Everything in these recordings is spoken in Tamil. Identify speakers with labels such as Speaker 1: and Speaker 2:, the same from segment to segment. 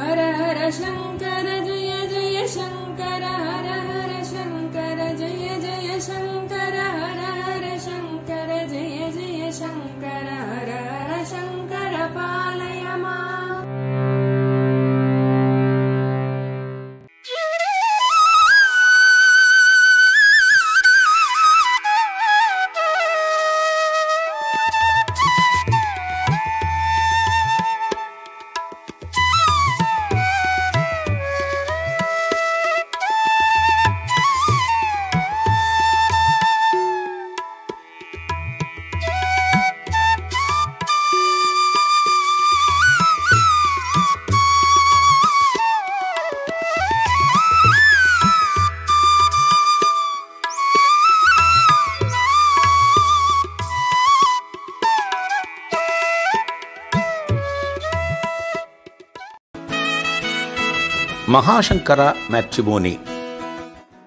Speaker 1: हर हर शङ्कर जय जय शङ्कर மகாசங்கரா மேட்ரிமோனி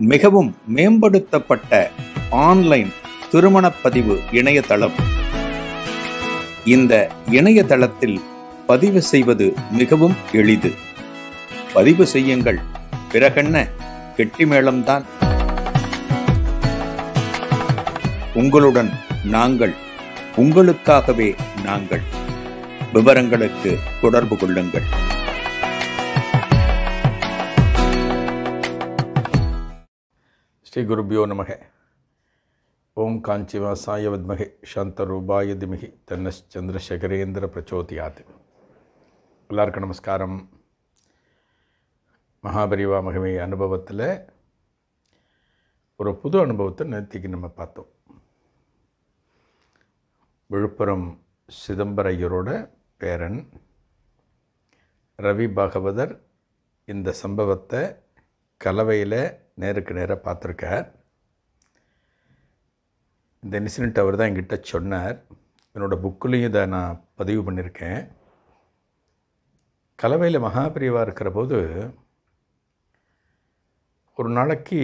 Speaker 1: மிகவும் மேம்படுத்தப்பட்ட ஆன்லைன் திருமணப்பதிவு இணையதளம் இந்த இணையதளத்தில் பதிவு செய்வது மிகவும் எளிது பதிவு செய்யுங்கள் பிறகென்ன கெட்டி மேளம்தான் உங்களுடன் நாங்கள் உங்களுக்காகவே நாங்கள் விவரங்களுக்கு தொடர்பு கொள்ளுங்கள் ஸ்ரீ குருபியோ நமக ஓம் காஞ்சிவாசாய வாசாய வத்மகே சாந்தரூபாய திமிகி தன்னச்சந்திரசேகரேந்திர பிரச்சோதியாத் எல்லாருக்கும் நமஸ்காரம் மகாபரிவா மகமே அனுபவத்தில் ஒரு புது அனுபவத்தை நேற்றுக்கு நம்ம பார்த்தோம் விழுப்புரம் சிதம்பரையரோட பேரன் ரவி பாகவதர் இந்த சம்பவத்தை கலவையில் நேருக்கு நேராக பார்த்துருக்கார் இந்த இன்சிடென்ட் அவர் தான் என்கிட்ட சொன்னார் என்னோடய புக்குலேயும் இதை நான் பதிவு பண்ணியிருக்கேன் கலவையில் மகாபிரிவாக இருக்கிற போது ஒரு நாளைக்கு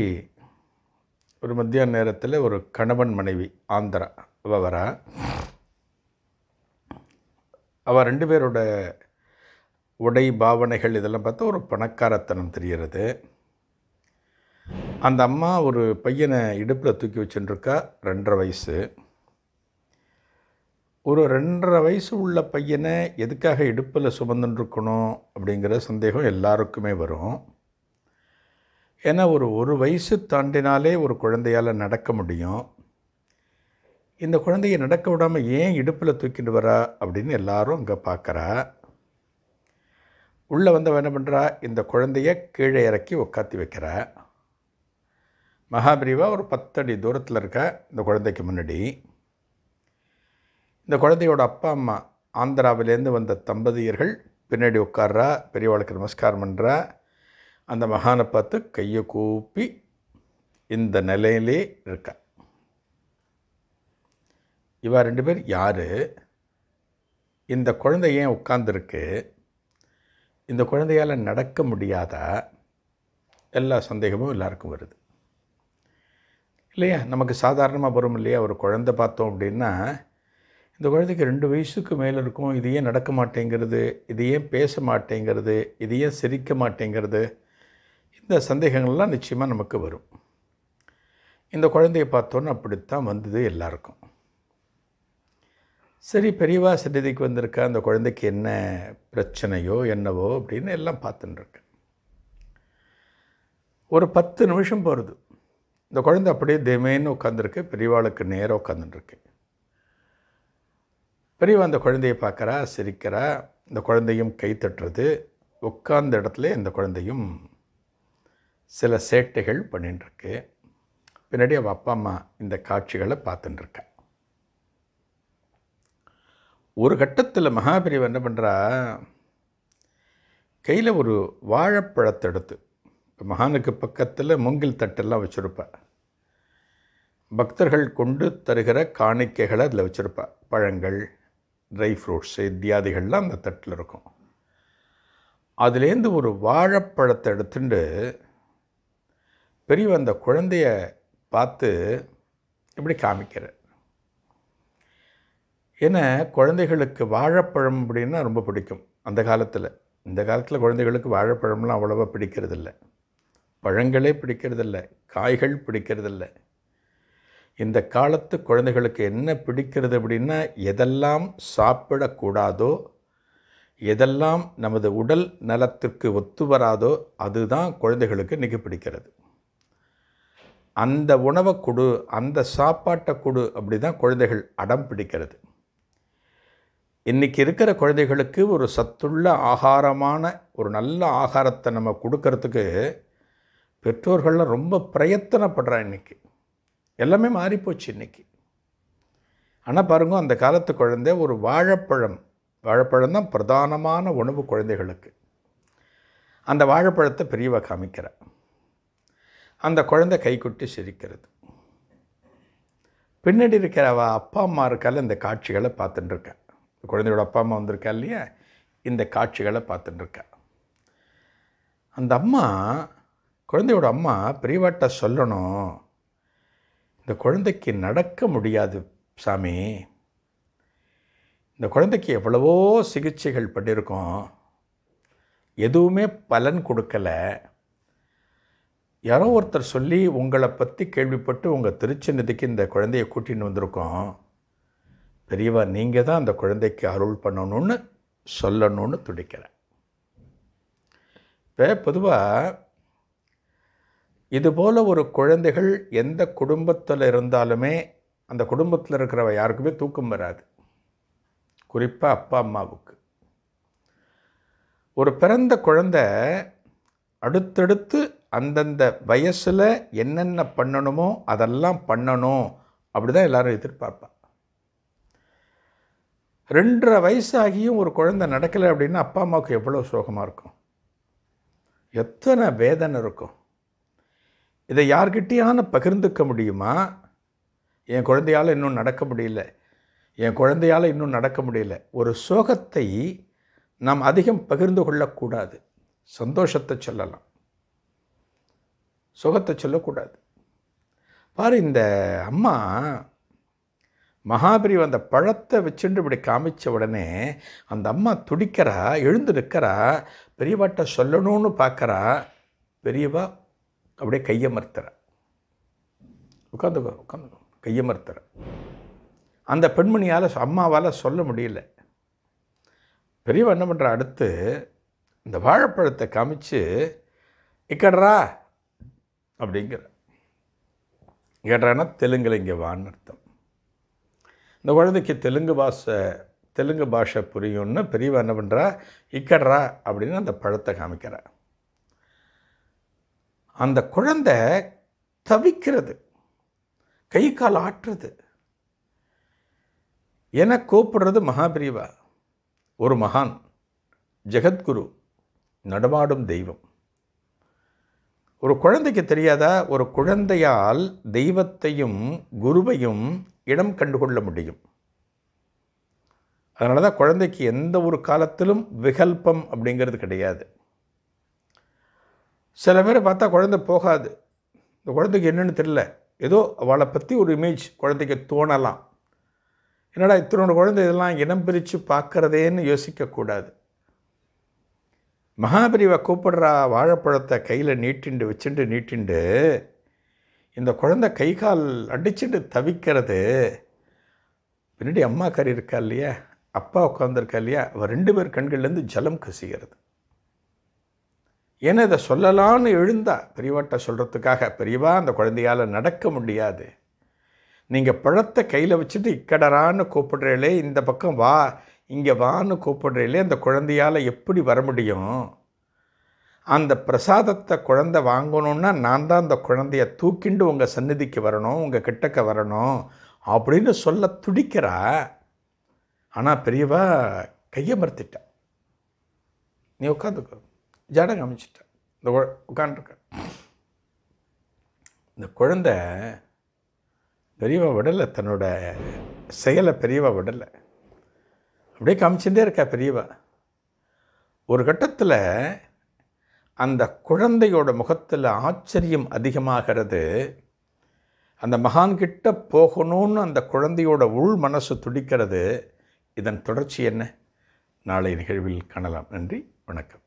Speaker 1: ஒரு மத்தியான நேரத்தில் ஒரு கணவன் மனைவி ஆந்திரா அவ வரா அவள் ரெண்டு பேரோட உடை பாவனைகள் இதெல்லாம் பார்த்தா ஒரு பணக்காரத்தனம் தெரிகிறது அந்த அம்மா ஒரு பையனை இடுப்பில் தூக்கி வச்சுருக்கா ரெண்டரை வயசு ஒரு ரெண்டரை வயசு உள்ள பையனை எதுக்காக இடுப்பில் சுமந்துட்டுருக்கணும் அப்படிங்கிற சந்தேகம் எல்லாருக்குமே வரும் ஏன்னா ஒரு ஒரு வயசு தாண்டினாலே ஒரு குழந்தையால் நடக்க முடியும் இந்த குழந்தைய நடக்க விடாமல் ஏன் இடுப்பில் தூக்கிட்டு வரா அப்படின்னு எல்லாரும் அங்கே பார்க்குறா உள்ளே வந்தவன் என்ன பண்ணுறா இந்த குழந்தைய கீழே இறக்கி உக்காத்தி வைக்கிறா மகாபிரிவா ஒரு பத்தடி தூரத்தில் இருக்க இந்த குழந்தைக்கு முன்னாடி இந்த குழந்தையோட அப்பா அம்மா ஆந்திராவிலேருந்து வந்த தம்பதியர்கள் பின்னாடி உட்கார்றா பெரியவாளுக்கு நமஸ்காரம் பண்ணுறா அந்த மகானை பார்த்து கையை கூப்பி இந்த நிலையிலே இருக்கா இவா ரெண்டு பேர் யார் இந்த குழந்தை ஏன் உட்காந்துருக்கு இந்த குழந்தையால் நடக்க முடியாதா எல்லா சந்தேகமும் எல்லாருக்கும் வருது இல்லையா நமக்கு சாதாரணமாக வரும் இல்லையா ஒரு குழந்த பார்த்தோம் அப்படின்னா இந்த குழந்தைக்கு ரெண்டு வயசுக்கு மேலே இருக்கும் இது ஏன் நடக்க மாட்டேங்கிறது இது ஏன் பேச மாட்டேங்கிறது இது ஏன் சிரிக்க மாட்டேங்கிறது இந்த சந்தேகங்கள்லாம் நிச்சயமாக நமக்கு வரும் இந்த குழந்தைய பார்த்தோன்னு அப்படித்தான் வந்தது எல்லாருக்கும் சரி பெரியவா சன்னதிக்கு வந்திருக்கா அந்த குழந்தைக்கு என்ன பிரச்சனையோ என்னவோ அப்படின்னு எல்லாம் பார்த்துட்டுருக்கேன் ஒரு பத்து நிமிஷம் போகிறது இந்த குழந்தை அப்படியே திமேன்னு உட்காந்துருக்கு பெரியவாளுக்கு நேராக உட்காந்துருக்கு பெரியவா அந்த குழந்தையை பார்க்குறா சிரிக்கிறா இந்த குழந்தையும் கை தட்டுறது உட்கார்ந்த இடத்துல இந்த குழந்தையும் சில சேட்டைகள் பண்ணிட்டுருக்கு பின்னாடி அவள் அப்பா அம்மா இந்த காட்சிகளை பார்த்துட்டுருக்க ஒரு கட்டத்தில் மகாபிரிவு என்ன பண்ணுறா கையில் ஒரு வாழைப்பழத்தை எடுத்து இப்போ மகானுக்கு பக்கத்தில் மூங்கில் தட்டெல்லாம் வச்சுருப்பாள் பக்தர்கள் கொண்டு தருகிற காணிக்கைகளை அதில் வச்சுருப்பா பழங்கள் ட்ரை ஃப்ரூட்ஸ் இத்தியாதிகள்லாம் அந்த தட்டில் இருக்கும் அதுலேருந்து ஒரு வாழைப்பழத்தை எடுத்துட்டு பெரிய அந்த குழந்தைய பார்த்து இப்படி காமிக்கிற ஏன்னா குழந்தைகளுக்கு வாழைப்பழம் அப்படின்னா ரொம்ப பிடிக்கும் அந்த காலத்தில் இந்த காலத்தில் குழந்தைகளுக்கு வாழைப்பழம்லாம் அவ்வளோவா பிடிக்கிறதில்ல பழங்களே பிடிக்கிறதில்ல காய்கள் பிடிக்கிறதில்லை இந்த காலத்து குழந்தைகளுக்கு என்ன பிடிக்கிறது அப்படின்னா எதெல்லாம் சாப்பிடக்கூடாதோ எதெல்லாம் நமது உடல் நலத்திற்கு ஒத்து வராதோ அதுதான் குழந்தைகளுக்கு இன்றைக்கி பிடிக்கிறது அந்த உணவை கொடு அந்த சாப்பாட்டை கொடு அப்படி தான் குழந்தைகள் அடம் பிடிக்கிறது இன்றைக்கி இருக்கிற குழந்தைகளுக்கு ஒரு சத்துள்ள ஆகாரமான ஒரு நல்ல ஆகாரத்தை நம்ம கொடுக்கறதுக்கு பெற்றோர்கள்லாம் ரொம்ப பிரயத்தனப்படுறான் இன்றைக்கி எல்லாமே மாறிப்போச்சு இன்றைக்கி ஆனால் பாருங்கள் அந்த காலத்து குழந்தை ஒரு வாழைப்பழம் வாழைப்பழம் தான் பிரதானமான உணவு குழந்தைகளுக்கு அந்த வாழைப்பழத்தை பிரிவாக காமிக்கிறார் அந்த குழந்தை கைக்குட்டி சிரிக்கிறது பின்னாடி இருக்கிற அவ அப்பா அம்மா இருக்கால இந்த காட்சிகளை பார்த்துட்டுருக்கா குழந்தையோட அப்பா அம்மா வந்திருக்கா இல்லையா இந்த காட்சிகளை பார்த்துட்டுருக்கா அந்த அம்மா குழந்தையோட அம்மா பெரியவாட்ட சொல்லணும் இந்த குழந்தைக்கு நடக்க முடியாது சாமி இந்த குழந்தைக்கு எவ்வளவோ சிகிச்சைகள் பண்ணியிருக்கோம் எதுவுமே பலன் கொடுக்கலை யாரோ ஒருத்தர் சொல்லி உங்களை பற்றி கேள்விப்பட்டு உங்கள் திருச்சி நிதிக்கு இந்த குழந்தையை கூட்டின்னு வந்திருக்கோம் பெரியவா நீங்கள் தான் அந்த குழந்தைக்கு அருள் பண்ணணும்னு சொல்லணும்னு துடிக்கிறேன் இப்போ பொதுவாக இதுபோல் ஒரு குழந்தைகள் எந்த குடும்பத்தில் இருந்தாலுமே அந்த குடும்பத்தில் இருக்கிறவ யாருக்குமே தூக்கம் வராது குறிப்பாக அப்பா அம்மாவுக்கு ஒரு பிறந்த குழந்த அடுத்தடுத்து அந்தந்த வயசில் என்னென்ன பண்ணணுமோ அதெல்லாம் பண்ணணும் அப்படி தான் எல்லோரும் எதிர்பார்ப்பாள் ரெண்டரை வயசாகியும் ஒரு குழந்தை நடக்கலை அப்படின்னா அப்பா அம்மாவுக்கு எவ்வளோ சோகமாக இருக்கும் எத்தனை வேதனை இருக்கும் இதை யார்கிட்டையான பகிர்ந்துக்க முடியுமா என் குழந்தையால் இன்னும் நடக்க முடியல என் குழந்தையால் இன்னும் நடக்க முடியல ஒரு சோகத்தை நாம் அதிகம் பகிர்ந்து கொள்ளக்கூடாது சந்தோஷத்தை சொல்லலாம் சுகத்தை சொல்லக்கூடாது பாரு இந்த அம்மா மகாபிரி அந்த பழத்தை வச்சுட்டு இப்படி காமிச்ச உடனே அந்த அம்மா துடிக்கிறா எழுந்து நிற்கிறா பெரியவாட்ட சொல்லணும்னு பார்க்குறா பெரியவா அப்படியே கையமர்த்துற உட்காந்து உட்காந்து கையமர்த்துற அந்த பெண்மணியால் அம்மாவால் சொல்ல முடியல பெரியவன் என்ன பண்ணுற அடுத்து இந்த வாழைப்பழத்தை காமிச்சு இக்கடுறா அப்படிங்கிற கேட்டானா தெலுங்கில் இங்கே வான்னு அர்த்தம் இந்த குழந்தைக்கு தெலுங்கு பாஷை தெலுங்கு பாஷை புரியும்னு பெரியவன் என்ன பண்ணுறா இக்கட்றா அப்படின்னு அந்த பழத்தை காமிக்கிறா அந்த குழந்தை தவிக்கிறது கை கால் ஆட்டுறது என கூப்பிடுறது மகாபிரிவா ஒரு மகான் ஜெகத்குரு நடமாடும் தெய்வம் ஒரு குழந்தைக்கு தெரியாதா ஒரு குழந்தையால் தெய்வத்தையும் குருவையும் இடம் கண்டுகொள்ள முடியும் அதனால தான் குழந்தைக்கு எந்த ஒரு காலத்திலும் விகல்பம் அப்படிங்கிறது கிடையாது சில பேர் பார்த்தா குழந்தை போகாது இந்த குழந்தைக்கு என்னென்னு தெரில ஏதோ அவளை பற்றி ஒரு இமேஜ் குழந்தைக்கு தோணலாம் என்னடா இத்தனோட குழந்தை இதெல்லாம் இனம் பிரித்து பார்க்குறதேன்னு யோசிக்கக்கூடாது மகாபிரிவை கூப்பிடுறா வாழைப்பழத்தை கையில் நீட்டிண்டு வச்சுட்டு நீட்டிண்டு இந்த குழந்தை கை கால் அடிச்சுட்டு தவிக்கிறது பின்னாடி அம்மா கறி இருக்கா இல்லையா அப்பா உட்காந்துருக்கா இல்லையா அவள் ரெண்டு பேர் கண்கள்லேருந்து ஜலம் கசிகிறது ஏன்னா இதை சொல்லலான்னு எழுந்தா பெரியவாட்ட சொல்கிறதுக்காக பெரியவா அந்த குழந்தையால் நடக்க முடியாது நீங்கள் பழத்தை கையில் வச்சுட்டு இக்கடரான்னு கூப்பிடுறீங்களே இந்த பக்கம் வா இங்கே வான்னு கூப்பிடுறீங்களே அந்த குழந்தையால் எப்படி வர முடியும் அந்த பிரசாதத்தை குழந்தை வாங்கணுன்னா நான் தான் அந்த குழந்தைய தூக்கிண்டு உங்கள் சந்நிதிக்கு வரணும் உங்கள் கிட்டக்க வரணும் அப்படின்னு சொல்ல துடிக்கிறா ஆனால் பெரியவா கையை மறுத்துட்டா நீ உட்காந்துக்கோ ஜடம் காமிச்சிட்டேன் இந்த உட்காந்துருக்கேன் இந்த குழந்தை பெரியவா விடலை தன்னோட செயலை பெரியவா விடலை அப்படியே காமிச்சுட்டே இருக்கா பெரியவா ஒரு கட்டத்தில் அந்த குழந்தையோட முகத்தில் ஆச்சரியம் அதிகமாகிறது அந்த மகான்கிட்ட போகணும்னு அந்த குழந்தையோட உள் மனசு துடிக்கிறது இதன் தொடர்ச்சி என்ன நாளை நிகழ்வில் காணலாம் நன்றி வணக்கம்